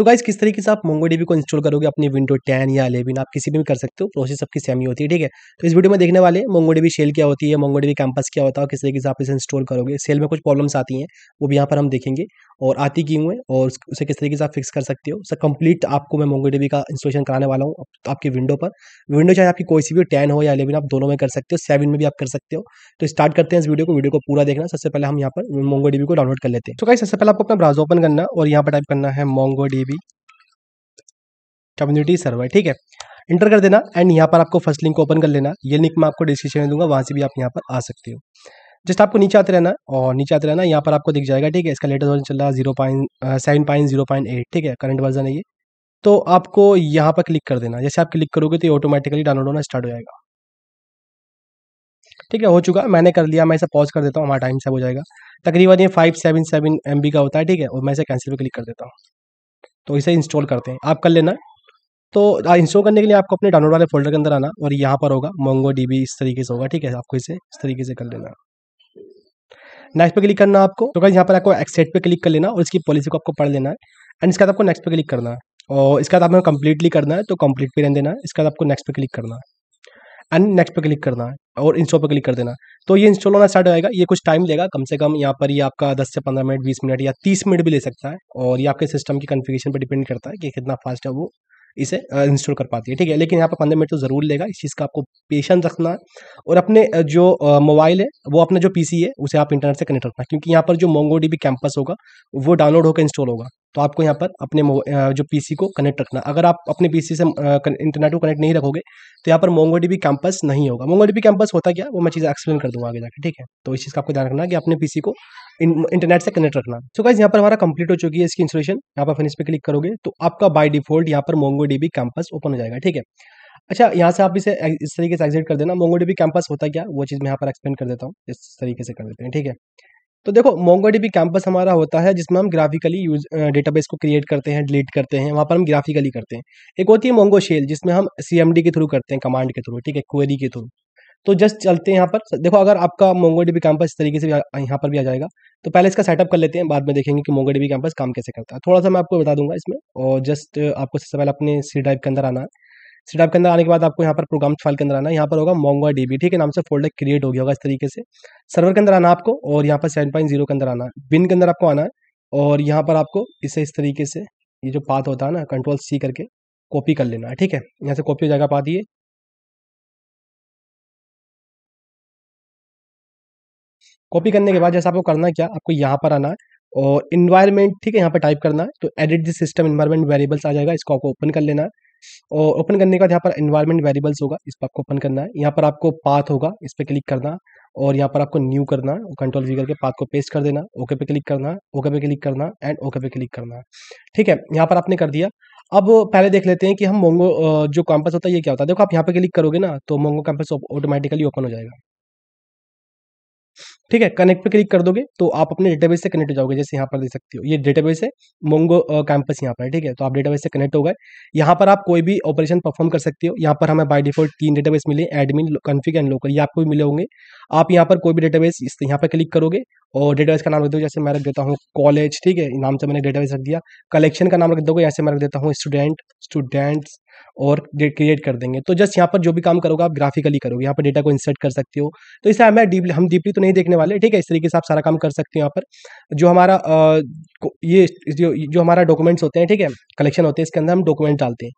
तो गाइज किस तरीके से आप मोंगो डीबी को इंस्टॉल करोगे अपनी विंडो टेन या अलेवन आप किसी भी कर सकते हो प्रोसेस सबकी सेम ही होती है ठीक है तो इस वीडियो में देखने वाले मोंगो डीबी शेल क्या होती है मोंगो डीबी कैंपस क्या होता है किस तरीके से आप इसे इंस्टॉल करोगे सेल में कुछ प्रॉब्लम्स आती हैं वो भी यहाँ पर हम देखेंगे और आती क्यों है और उसे किस तरीके से आप फिक्स कर सकते हो सर कंप्लीट आपको मैं मोंगो डीबी का इंस्टॉलेशन कराने वाला हूँ आपके विंडो पर विंडो चाहे आपकी कोई सी भी टेन हो या अलेवन आप दोनों में कर सकते हो सेवन में भी आप कर सकते हो तो स्टार्ट करते हैं इस वीडियो को वीडियो को पूरा देखना सबसे पहले हम यहाँ पर मोंगो डीबी को डाउनलोड कर लेते हैं तो कहीं सबसे पहले आपको अपना ब्राउज ओपन करना और यहाँ पर टाइप करना है मोंगो डीबी बी कम्युनिटी सर्वर ठीक है इंटर कर देना एंड यहाँ पर आपको फर्स्ट लिंक ओपन कर लेना ये लिंक मैं आपको डिस्क्रिप्शन में दूंगा वहाँ से भी आप यहाँ पर आ सकते हो जस्ट आपको नीचे आते रहना और नीचे आते रहना यहाँ पर आपको दिख जाएगा ठीक है इसका लेटेस्ट वर्जन चल रहा है zero point seven point zero point eight ठीक है करंट वर्जन है ये तो आपको यहाँ पर क्लिक कर देना जैसे आप क्लिक करोगे तो ये ऑटोमेटिकली डाउनलोड होना स्टार्ट हो जाएगा ठीक है हो चुका मैंने कर लिया मैं इसे पॉज कर देता हूँ हमारा टाइम सेव हो जाएगा तकरीबन ये फाइव सेवन सेवन एम का होता है ठीक है और मैं इसे कैंसिल पर क्लिक कर देता हूँ तो इसे इंस्टॉल करते हैं आप कर लेना तो इंस्टॉल करने के लिए आपको अपने डाउनलोड वाले फोल्डर के अंदर आना और यहाँ पर होगा मोंगो डीबी इस तरीके से होगा ठीक है आपको इसे इस तरीके से कर लेना नेक्स्ट पे क्लिक करना आपको तो यहाँ पर आपको एक्सेट पे क्लिक कर लेना और इसकी पॉलिसी को आपको पढ़ लेना है एंड इसके बाद आपको नेक्स्ट पे क्लिक करना है और इसके बाद आपको कंप्लीटली करना है तो कंप्लीट पे रहने देना है इसके बाद आपको नेक्स्ट पे क्लिक करना है एंड नेक्स्ट पे क्लिक करना है और इंस्टॉल पे क्लिक कर देना तो ये इंस्टॉल होना स्टार्ट होएगा ये कुछ टाइम लेगा कम से कम यहाँ पर ये आपका 10 से 15 मिनट 20 मिनट या 30 मिनट भी ले सकता है और ये आपके सिस्टम की कन्फिगेशन पर डिपेंड करता है कि कितना फास्ट है वो इसे इंस्टॉल कर पाती है ठीक है लेकिन यहाँ पर पंद्रह मिनट तो ज़रूर लेगा इस चीज़ का आपको पेशेंस रखना है और अपने जो मोबाइल है वो अपना जो पीसी है उसे आप इंटरनेट से कनेक्ट रखना है क्योंकि यहाँ पर जो मोंगो डी कैंपस होगा वो डाउनलोड होकर इंस्टॉल होगा तो आपको यहाँ पर अपने जो पीसी को कनेक्ट रखना अगर आप अपने पीसी से इंटरनेट को कनेक्ट नहीं रखोगे तो यहाँ पर मोंगोडीबी कैंपस नहीं होगा मोंगोडीबी कैंपस होता क्या वो मैं चीज़ एक्सप्लेन कर दूँगा आगे जाकर ठीक है तो इस चीज़ का आपको ध्यान रखना कि अपने पीसी को इंटरनेट से कनेक्ट रखना सो गाइज यहाँ पर हमारा कंप्लीट हो चुकी है इसकी इंस्टॉलेशन यहाँ पर फिनिश पे क्लिक करोगे तो आपका बाई डिफॉल्ट यहाँ पर मोंगोडीबी कैंपस ओपन हो जाएगा ठीक है अच्छा यहाँ से आप इसे इस तरीके से एग्जिट कर देना मोंगोडीबी कैंपस होता क्या वो चीज़ मैं यहाँ पर एक्सप्लेन कर देता हूँ इस तरीके से कर देते हैं ठीक है तो देखो मोंगोडीबी कैंपस हमारा होता है जिसमें हम ग्राफिकली यूज डेटाबेस को क्रिएट करते हैं डिलीट करते हैं वहाँ पर हम ग्राफिकली करते हैं एक होती है मोंगो शेल जिसमें हम सी के थ्रू करते हैं कमांड के थ्रू ठीक है क्वेरी के थ्रू तो जस्ट चलते हैं यहाँ पर देखो अगर आपका मोंगोडीबी कैंपस इस तरीके से यहाँ पर भी आ जाएगा तो पहले इसका सेटअप कर लेते हैं बाद में देखेंगे कि मोंगोडीबी कैंपस काम कैसे करता है थोड़ा सा मैं आपको बता दूंगा इसमें और जस्ट आपको सबसे पहले अपने सी ड्राइव के अंदर आना है सेटअप के अंदर आने के बाद आपको यहाँ पर प्रोग्राम फाइल के अंदर आना यहाँ पर होगा मोंगवा डी ठीक है नाम से फोल्डर क्रिएट हो गया होगा इस तरीके से सर्वर के अंदर आना आपको और यहाँ पर सेवन पॉइंट जीरो के अंदर आना है बिन के अंदर आपको आना है और यहाँ पर आपको इसे इस तरीके से ये जो पाथ होता है ना कंट्रोल सी करके कॉपी कर लेना है ठीक है यहाँ से कॉपी हो जाएगा पाथ ये कॉपी करने के बाद जैसा आपको करना है क्या आपको यहाँ पर आना है और इन्वायरमेंट ठीक है यहाँ पर टाइप करना है तो edit this system environment variables आ जाएगा इसको आपको ओपन कर लेना है और ओपन करने के बाद यहाँ पर इन्वायरमेंट वेरिएबल्स होगा इस पर आपको ओपन करना है यहाँ पर आपको पाथ होगा इस पर क्लिक करना और यहाँ पर आपको न्यू करना है कंट्रोल वी करके पाथ को पेस्ट कर देना ओके पे क्लिक करना है ओके पे क्लिक करना एंड ओके पे क्लिक करना है ठीक है यहाँ पर आपने कर दिया अब पहले देख लेते हैं कि हम मोंगो जो कैंपस होता है ये क्या होता है देखो आप यहाँ पे क्लिक करोगे ना तो मोंगो कैंपस ऑटोमेटिकली ओपन हो जाएगा ठीक है कनेक्ट पे क्लिक कर दोगे तो आप अपने डेटाबेस से कनेक्ट हो जाओगे जैसे यहाँ पर देख सकते हो ये डेटाबेस है मोंगो कैंपस यहाँ पर ठीक है तो आप डेटाबेस से कनेक्ट हो गए यहाँ पर आप कोई भी ऑपरेशन परफॉर्म कर सकते हो यहाँ पर हमें बाय डिफॉल्ट तीन डेटाबेस मिले एडमिन कन्फिग एंड लोकल ये आपको भी मिले होंगे आप यहाँ पर कोई भी डेटाबेस यहाँ पर क्लिक करोगे और डेटाबेस का नाम रख दो जैसे मैं रख देता हूँ कॉलेज ठीक है नाम से मैंने डेटाबेस रख दिया कलेक्शन का नाम रख दोगे यहाँ से मैं रख देता हूँ स्टूडेंट स्टूडेंट्स और क्रिएट कर देंगे तो जस्ट यहाँ पर जो भी काम करोगे आप ग्राफिकली करोगे यहाँ पर डेटा को इंसर्ट कर सकते हो तो इसे हमें डीपली हम डीपली तो नहीं देखने वाले ठीक है इस तरीके से आप सारा काम कर सकते हो यहाँ पर जो हमारा ये जो, जो हमारा डॉक्यूमेंट्स होते हैं ठीक है कलेक्शन होते हैं इसके अंदर हम डॉक्यूमेंट डालते हैं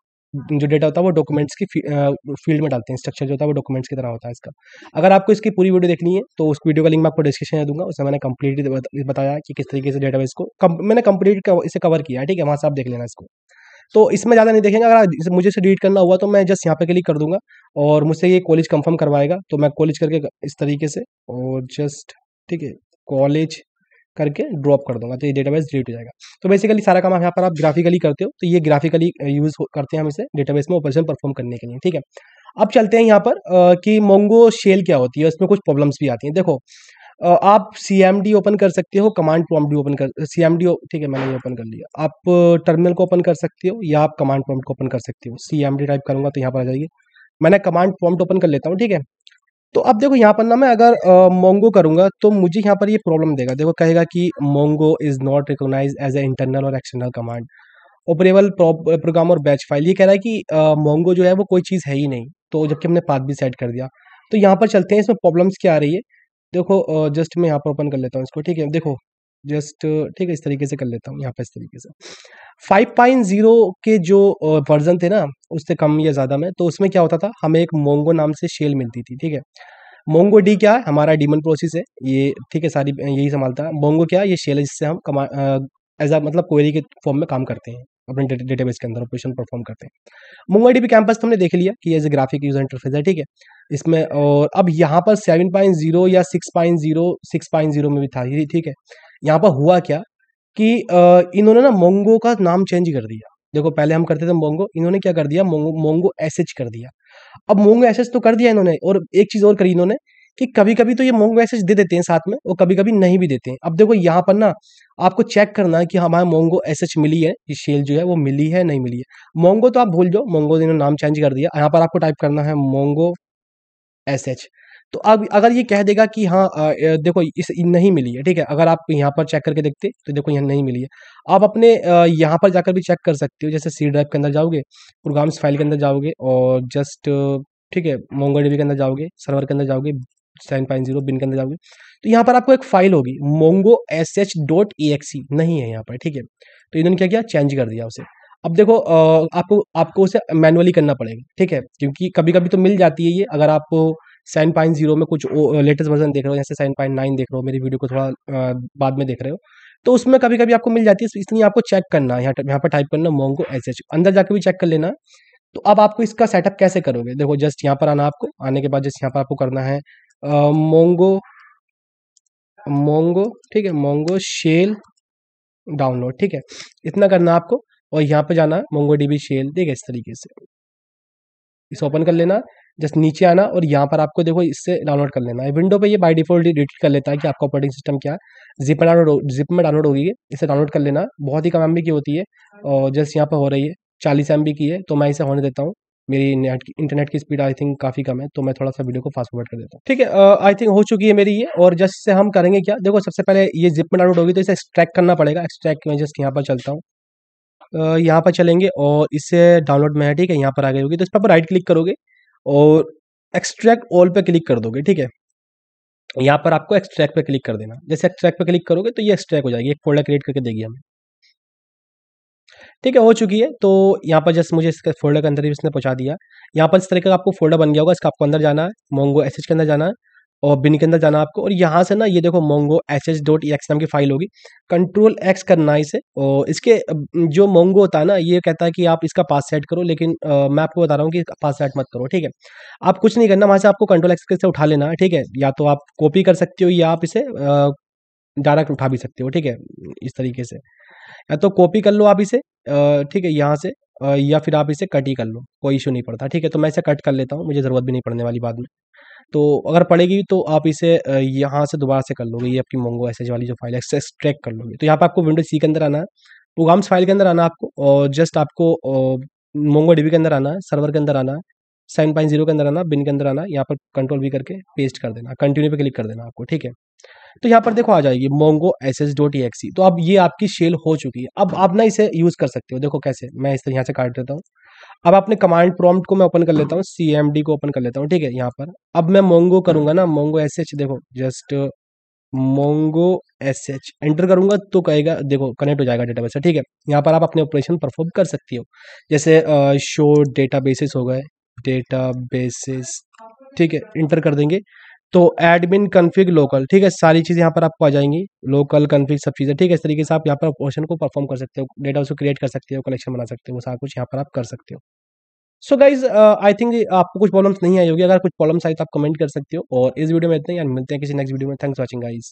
जो डेटा होता है वो डॉक्यूमेंट्स की फील्ड में डालते हैं स्ट्रक्चर जो होता है वो डॉक्यूमेंट्स की तरह होता है इसका अगर आपको इसकी पूरी वीडियो देखनी है तो उस वीडियो का लिंक मैं आपको डिस्क्रिप्शन में दूंगा उसमें मैंने कम्प्लीटली बताया कि किस तरीके से डेटाबेस को मैंने कंप्लीट इसे कवर किया है ठीक है वहाँ से आप देख लेना इसको तो इसमें ज़्यादा नहीं देखेंगे अगर मुझे इसे डिलीट करना हुआ तो मैं जस्ट यहाँ पे क्लिक कर दूंगा और मुझसे ये कॉलेज कंफर्म करवाएगा तो मैं कॉलेज करके इस तरीके से और जस्ट ठीक है कॉलेज करके ड्रॉप कर दूंगा तो ये डेटाबेस डिलीट हो जाएगा तो बेसिकली सारा काम यहाँ पर आप ग्राफिकली करते हो तो ये ग्राफिकली यूज़ uh, करते हैं हम इसे डेटाबेस में ऑपरेशन परफॉर्म करने के लिए ठीक है अब चलते हैं यहाँ पर uh, कि मोंगो शेल क्या होती है उसमें कुछ प्रॉब्लम्स भी आती हैं देखो आप सी एम डी ओपन कर सकते हो कमांड प्रॉम्प्ट भी ओपन कर सी एम डी ठीक है मैंने ये ओपन कर लिया आप टर्मिनल को ओपन कर सकते हो या आप कमांड प्रॉम्प्ट को ओपन कर सकते हो सी एम डी टाइप करूंगा तो यहाँ पर आ जाइए मैंने कमांड प्रॉम्प्ट ओपन कर लेता हूँ ठीक है तो अब देखो यहाँ पर ना मैं अगर मोंगो करूँगा तो मुझे यहाँ पर ये प्रॉब्लम देगा देखो कहेगा कि Mongo is not recognise as a internal और एक्सटर्नल कमांड ओपरेबल प्रोग्राम और बैच फाइल ये कह रहा है कि मोंगो जो है वो कोई चीज़ है ही नहीं तो जबकि हमने पाथ भी सेट कर दिया तो यहाँ पर चलते हैं इसमें प्रॉब्लम्स क्या आ रही है देखो जस्ट मैं यहाँ पर ओपन कर लेता हूँ इसको ठीक है देखो जस्ट ठीक है इस तरीके से कर लेता हूँ यहाँ पे इस तरीके से फाइव पॉइंट जीरो के जो वर्जन थे ना उससे कम या ज़्यादा में तो उसमें क्या होता था हमें एक मोंगो नाम से शेल मिलती थी ठीक है मोंगो डी क्या है हमारा डीमन प्रोसेस है ये ठीक है सारी यही संभालता है मोंगो क्या है ये शेल है जिससे हम कमा एज मतलब क्वेरी के फॉर्म में काम करते हैं अपने डेटाबेस के अंदर ऑपरेशन परफॉर्म करते हैं मुंबई डी कैंपस तो हमने देख लिया कि as a graphic user interface है ठीक है इसमें और अब यहाँ पर सेवन पॉइंट जीरो या six point zero six point zero में भी था ठीक है यहाँ पर हुआ क्या कि इन्होंने ना मोंगो का नाम चेंज कर दिया देखो पहले हम करते थे मोंगो इन्होंने क्या कर दिया मोंगो मोंगो एस कर दिया अब मोंगो एस तो कर दिया इन्होंने और एक चीज़ और करी इन्होंने कि कभी कभी तो ये मोंग मैसेज दे देते हैं साथ में और कभी कभी नहीं भी देते हैं अब देखो यहाँ पर ना आपको चेक करना है कि हमारे मोंगो एस एच मिली है ये शेल जो है वो मिली है नहीं मिली है मोंगो तो आप भूल जाओ मोंगो ने नाम चेंज कर दिया यहाँ पर आपको टाइप करना है मोंगो एस एच तो अब अगर ये कह देगा कि हाँ देखो इस नहीं मिली है ठीक है अगर आप यहाँ पर चेक करके देखते तो देखो यहाँ नहीं मिली है आप अपने यहाँ पर जाकर भी चेक कर सकते हो जैसे सी ड्राइव के अंदर जाओगे प्रोग्राम्स फाइल के अंदर जाओगे और जस्ट ठीक है मोंगो के अंदर जाओगे सर्वर के अंदर जाओगे सेवन पॉइंट जीरो बिन के अंदर जाओगे तो यहाँ पर आपको एक फाइल होगी Mongo S H dot E exe नहीं है यहाँ पर ठीक है तो इन्होंने क्या किया चेंज कर दिया उसे अब देखो आपको आपको उसे मैनुअली करना पड़ेगा ठीक है क्योंकि कभी कभी तो मिल जाती है ये अगर आप सेवन पॉइंट जीरो में कुछ लेटेस्ट वर्जन देख रहे हो जैसे सेवन पॉइंट नाइन देख रहे हो मेरी वीडियो को थोड़ा बाद में देख रहे हो तो उसमें कभी कभी आपको मिल जाती है तो इसलिए आपको चेक करना है यहाँ यहाँ पर टाइप करना मोंगो एस एच अंदर जाकर भी चेक कर लेना तो अब आपको इसका सेटअप कैसे करोगे देखो जस्ट यहाँ पर आना आपको आने के बाद जस्ट यहाँ पर आपको करना है मोंगो मोंगो ठीक है मोंगो शेल डाउनलोड ठीक है इतना करना है आपको और यहाँ पे जाना है मोंगो डीबी शेल ठीक है इस तरीके से इसे ओपन कर लेना जस्ट नीचे आना और यहाँ पर आपको देखो इससे डाउनलोड कर लेना है विंडो पे ये बाय डिफॉल्ट डिलीट कर लेता है कि आपका ऑपरेटिंग सिस्टम क्या है जिप में डाउनलोड जिप में डाउनलोड होगी इसे डाउनलोड कर लेना बहुत ही कम एम की होती है और जस्ट यहाँ पर हो रही है चालीस एम की है तो मैं इसे होने देता हूँ मेरी नेट इंटरनेट की स्पीड आई थिंक काफ़ी कम है तो मैं थोड़ा सा वीडियो को फास्ट फॉरवर्ड कर देता हूँ ठीक है आई थिंक हो चुकी है मेरी ये और जस्ट से हम करेंगे क्या देखो सबसे पहले ये जिप में डाउनलोड होगी तो इसे एक्सट्रैक्ट करना पड़ेगा एक्सट्रैक्ट में जस्ट यहाँ पर चलता हूँ यहाँ पर चलेंगे और इसे डाउनलोड में है ठीक है यहाँ पर आ गई होगी तो इस पर राइट क्लिक करोगे और एक्सट्रैक्ट ऑल पर क्लिक कर दोगे ठीक है यहाँ पर आपको एक्सट्रैक्ट पर क्लिक कर देना जैसे एक्सट्रैक्ट पर क्लिक करोगे तो ये एक्सट्रैक्ट हो जाएगी एक फोल्डर क्रिएट करके देगी हमें ठीक है हो चुकी है तो यहाँ पर जस्ट मुझे इसके फोल्डर के अंदर भी इसने पहुँचा दिया यहाँ पर इस तरीके का आपको फोल्डर बन गया होगा इसका आपको अंदर जाना है मोंगो एस के अंदर जाना है और बिन के अंदर जाना आपको और यहाँ से ना ये देखो Mongo H H dot X नाम की फाइल होगी कंट्रोल एक्स करना है इसे और इसके जो मोंगो होता है ना ये कहता है कि आप इसका पास सेट करो लेकिन आ, मैं आपको बता रहा हूँ कि पास सेट मत करो ठीक है आप कुछ नहीं करना वहाँ से आपको कंट्रोल एक्स से उठा लेना है ठीक है या तो आप कॉपी कर सकते हो या आप इसे डायरेक्ट उठा भी सकते हो ठीक है इस तरीके से या तो कॉपी कर लो आप इसे ठीक है यहाँ से या फिर आप इसे कट ही कर लो कोई इशू नहीं पड़ता ठीक है तो मैं इसे कट कर लेता हूँ मुझे ज़रूरत भी नहीं पड़ने वाली बाद में तो अगर पड़ेगी तो आप इसे यहाँ से दोबारा से कर लोगे ये आपकी मोंगो एस वाली जो फाइल है एक्सेस ट्रैक कर लोगे तो यहाँ पर आपको विंडो सी के अंदर आना है प्रोग्राम्स फाइल के अंदर आना आपको और जस्ट आपको मोंगो डीबी के अंदर आना है सर्वर के अंदर आना है सेवन पॉइंट जीरो के अंदर आना बिन के अंदर आना यहाँ पर कंट्रोल भी करके पेस्ट कर देना कंटिन्यू पे क्लिक कर देना आपको ठीक है तो यहाँ पर देखो आ जाएगी Mongo S S dot exe तो अब ये आपकी शेल हो चुकी है अब आप ना इसे यूज़ कर सकते हो देखो कैसे मैं इस तरह यहाँ से काट देता हूँ अब आपने कमांड प्रॉम्प्ट को मैं ओपन कर लेता हूँ सी एम डी को ओपन कर लेता हूँ ठीक है यहाँ पर अब मैं मोंगो करूंगा ना मोंगो एस एच देखो just Mongo S H enter करूंगा तो कहेगा देखो कनेक्ट हो जाएगा डेटाबेस ठीक है यहाँ पर आप अपने ऑपरेशन परफॉर्म कर सकती हो जैसे शो डेटा बेसिस हो गए डेटा बेसिस ठीक है इंटर कर देंगे तो एडमिन कन्फिग लोकल ठीक है सारी चीज़ यहाँ पर आपको आ जाएंगी लोकल कन्फिग सब चीज़ें ठीक है इस तरीके से आप यहाँ पर ऑप्शन को परफॉर्म कर सकते हो डेटा उसको क्रिएट कर सकते हो कलेक्शन बना सकते हो सारा कुछ यहाँ पर आप कर सकते हो सो गाइज आई थिंक आपको कुछ प्रॉब्लम्स नहीं आई होगी अगर कुछ प्रॉब्लम्स आई तो आप कमेंट कर सकते हो और इस वीडियो में इतना ही मिलते हैं किसी नेक्स्ट वीडियो में थैंक्स वॉचिंग गाइज़